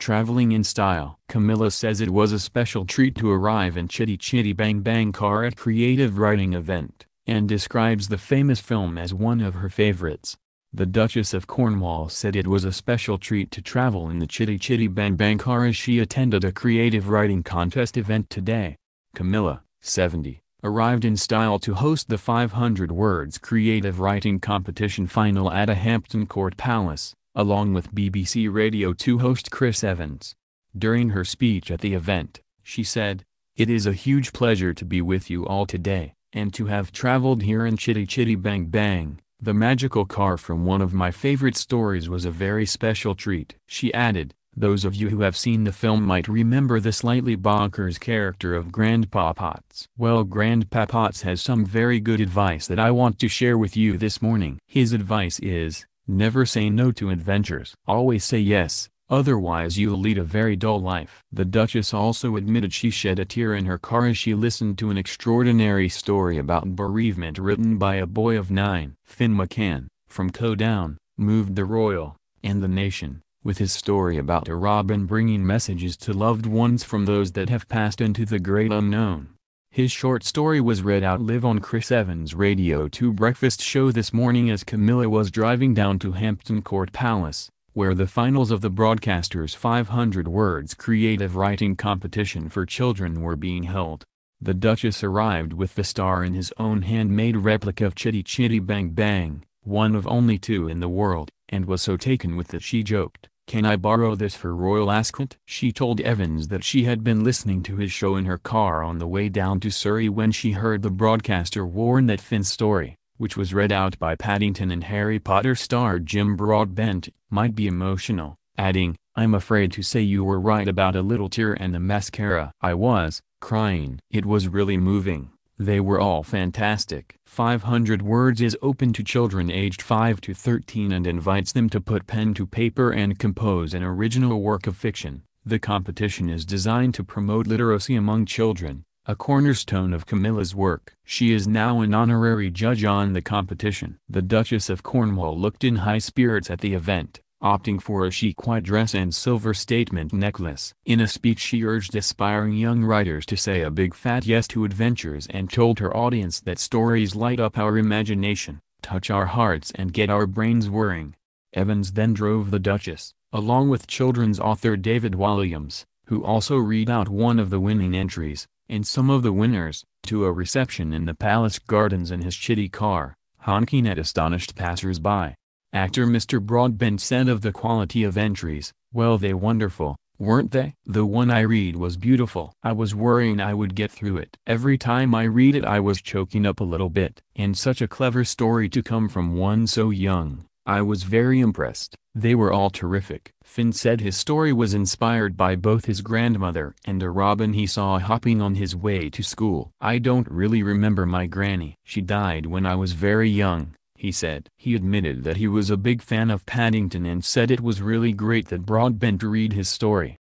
Traveling in style. Camilla says it was a special treat to arrive in Chitty Chitty Bang Bang Car at Creative Writing Event, and describes the famous film as one of her favorites. The Duchess of Cornwall said it was a special treat to travel in the Chitty Chitty Bang Bang Car as she attended a creative writing contest event today. Camilla, 70, arrived in style to host the 500 Words Creative Writing Competition Final at a Hampton Court Palace along with BBC Radio 2 host Chris Evans. During her speech at the event, she said, It is a huge pleasure to be with you all today, and to have traveled here in Chitty Chitty Bang Bang, the magical car from one of my favorite stories was a very special treat. She added, those of you who have seen the film might remember the slightly bonkers character of Grandpa Potts. Well Grandpa Potts has some very good advice that I want to share with you this morning. His advice is, Never say no to adventures. Always say yes, otherwise you'll lead a very dull life. The Duchess also admitted she shed a tear in her car as she listened to an extraordinary story about bereavement written by a boy of nine. Finn McCann, from Down. moved the royal, and the nation, with his story about a robin bringing messages to loved ones from those that have passed into the great unknown. His short story was read out live on Chris Evans' Radio 2 breakfast show this morning as Camilla was driving down to Hampton Court Palace, where the finals of the broadcaster's 500 words creative writing competition for children were being held. The Duchess arrived with the star in his own handmade replica of Chitty Chitty Bang Bang, one of only two in the world, and was so taken with it she joked, can I borrow this for Royal Ascot? She told Evans that she had been listening to his show in her car on the way down to Surrey when she heard the broadcaster warn that Finn's story, which was read out by Paddington and Harry Potter star Jim Broadbent, might be emotional, adding, I'm afraid to say you were right about a little tear and the mascara. I was, crying. It was really moving. They were all fantastic. 500 Words is open to children aged 5 to 13 and invites them to put pen to paper and compose an original work of fiction. The competition is designed to promote literacy among children, a cornerstone of Camilla's work. She is now an honorary judge on the competition. The Duchess of Cornwall looked in high spirits at the event opting for a chic white dress and silver statement necklace. In a speech she urged aspiring young writers to say a big fat yes to adventures and told her audience that stories light up our imagination, touch our hearts and get our brains whirring. Evans then drove the Duchess, along with children's author David Williams, who also read out one of the winning entries, and some of the winners, to a reception in the palace gardens in his chitty car, honking at astonished passers-by. Actor Mr. Broadbent said of the quality of entries, well they wonderful, weren't they? The one I read was beautiful. I was worrying I would get through it. Every time I read it I was choking up a little bit. And such a clever story to come from one so young. I was very impressed. They were all terrific. Finn said his story was inspired by both his grandmother and a robin he saw hopping on his way to school. I don't really remember my granny. She died when I was very young he said. He admitted that he was a big fan of Paddington and said it was really great that Broadbent read his story.